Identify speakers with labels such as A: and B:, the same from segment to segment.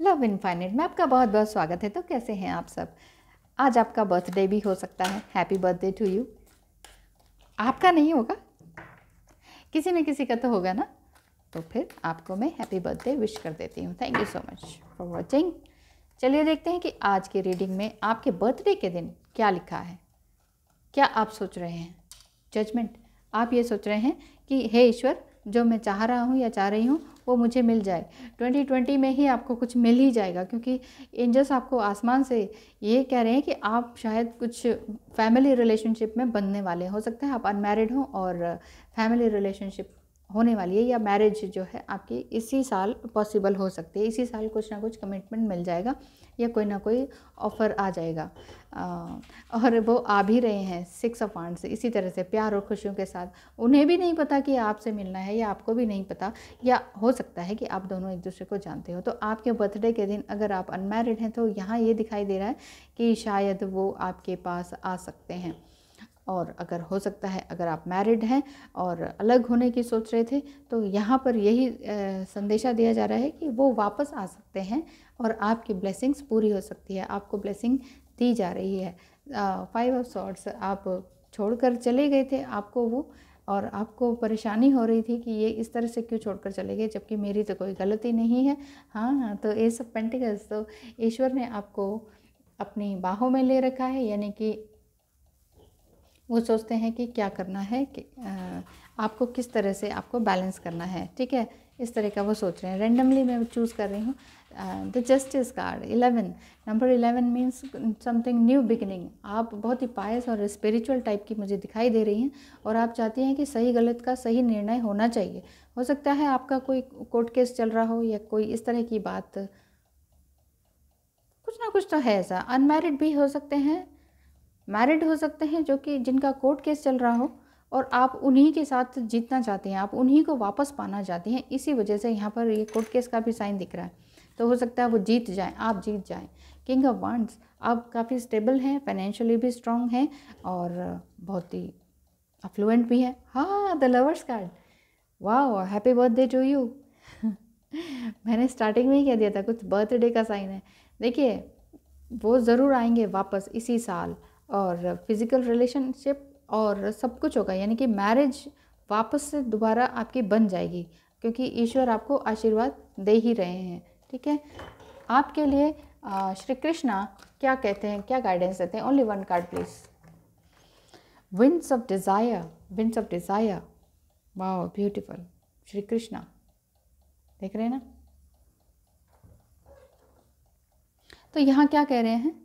A: love infinite में आपका बहुत बहुत स्वागत है तो कैसे हैं आप सब आज आपका बर्थडे भी हो सकता है हैप्पी बर्थडे टू यू आपका नहीं होगा किसी न किसी का तो होगा ना तो फिर आपको मैं हैप्पी बर्थडे विश कर देती हूँ thank you so much for watching चलिए देखते हैं कि आज की रीडिंग में आपके बर्थडे के दिन क्या लिखा है क्या आप सोच रहे हैं जजमेंट आप ये सोच रहे हैं कि हे ईश्वर जो मैं चाह रहा हूँ या चाह रही हूँ वो मुझे मिल जाए 2020 में ही आपको कुछ मिल ही जाएगा क्योंकि एंजल्स आपको आसमान से ये कह रहे हैं कि आप शायद कुछ फैमिली रिलेशनशिप में बनने वाले हो सकते हैं आप अनमेरिड हों और फैमिली रिलेशनशिप होने वाली है या मैरिज जो है आपकी इसी साल पॉसिबल हो सकती है इसी साल कुछ ना कुछ कमिटमेंट मिल जाएगा या कोई ना कोई ऑफ़र आ जाएगा आ, और वो आ भी रहे हैं सिक्स ऑफ से इसी तरह से प्यार और खुशियों के साथ उन्हें भी नहीं पता कि आपसे मिलना है या आपको भी नहीं पता या हो सकता है कि आप दोनों एक दूसरे को जानते हो तो आपके बर्थडे के दिन अगर आप अनमेरिड हैं तो यहाँ ये दिखाई दे रहा है कि शायद वो आपके पास आ सकते हैं और अगर हो सकता है अगर आप मैरिड हैं और अलग होने की सोच रहे थे तो यहाँ पर यही संदेशा दिया जा रहा है कि वो वापस आ सकते हैं और आपकी ब्लेसिंग्स पूरी हो सकती है आपको ब्लेसिंग दी जा रही है फाइव ऑफ सॉर्ट्स आप छोड़कर चले गए थे आपको वो और आपको परेशानी हो रही थी कि ये इस तरह से क्यों छोड़कर चले गए जबकि मेरी तो कोई गलती नहीं है हाँ हाँ तो ये सब पेंटिकल्स तो ईश्वर ने आपको अपनी बाहों में ले रखा है यानी कि वो सोचते हैं कि क्या करना है कि आपको किस तरह से आपको बैलेंस करना है ठीक है इस तरह का वो सोच रहे हैं रेंडमली मैं चूज़ कर रही हूँ the justice card eleven number eleven means something new beginning आप बहुत ही पायस और स्पिरिचुअल टाइप की मुझे दिखाई दे रही हैं और आप चाहती हैं कि सही गलत का सही निर्णय होना चाहिए हो सकता है आपका कोई कोर्ट केस चल रहा हो या कोई इस तरह की बात कुछ ना कुछ तो है ऐसा अनमेरिड भी हो सकते हैं मैरिड हो सकते हैं जो कि जिनका कोर्ट केस चल रहा हो और आप उन्हीं के साथ जीतना चाहते हैं आप उन्हीं को वापस पाना चाहते हैं इसी वजह से यहाँ पर ये कोर्ट केस का भी साइन दिख रहा है तो हो सकता है वो जीत जाएँ आप जीत जाएँ किंग ऑफ वांड्स आप काफ़ी स्टेबल हैं फाइनेंशियली भी स्ट्रांग हैं और बहुत ही अफ्लुएंट भी हैं हाँ द लवर्स कार्ड वाह हैप्पी बर्थडे टू यू मैंने स्टार्टिंग में ही कह दिया था कुछ बर्थडे का साइन है देखिए वो ज़रूर आएंगे वापस इसी साल और फिज़िकल रिलेशनशिप और सब कुछ होगा यानी कि मैरिज वापस से दोबारा आपकी बन जाएगी क्योंकि ईश्वर आपको आशीर्वाद दे ही रहे हैं ठीक है आपके लिए श्री कृष्णा क्या कहते हैं क्या गाइडेंस देते हैं only one card please winds of desire winds of desire वाह ब्यूटिफुल श्री कृष्णा देख रहे हैं ना तो यहाँ क्या कह रहे हैं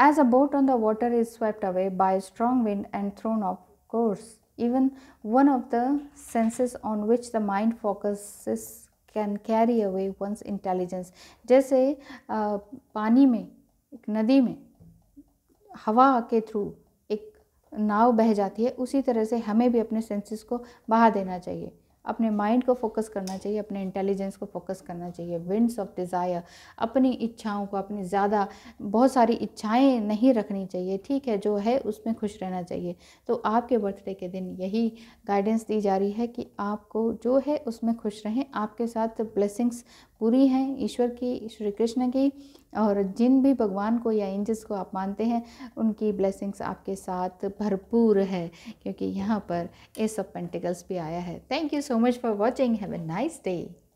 A: As a boat on the water is swept away by a strong wind and thrown off course, even one of the senses on which the mind focuses can carry away one's intelligence jaise uh, pani mein ek nadi mein hawa ke through एक नाव बह जाती है उसी तरह से हमें भी अपने सेंसेस को बहा देना चाहिए अपने माइंड को फोकस करना चाहिए अपने इंटेलिजेंस को फोकस करना चाहिए विंड्स ऑफ डिज़ायर अपनी इच्छाओं को अपनी ज़्यादा बहुत सारी इच्छाएं नहीं रखनी चाहिए ठीक है जो है उसमें खुश रहना चाहिए तो आपके बर्थडे के दिन यही गाइडेंस दी जा रही है कि आपको जो है उसमें खुश रहें आपके साथ ब्लेसिंग्स पूरी हैं ईश्वर की श्री कृष्ण की और जिन भी भगवान को या एंजल्स को आप मानते हैं उनकी ब्लेसिंग्स आपके साथ भरपूर है क्योंकि यहाँ पर ए सब पेंटिकल्स भी आया है thank you so much for watching have a nice day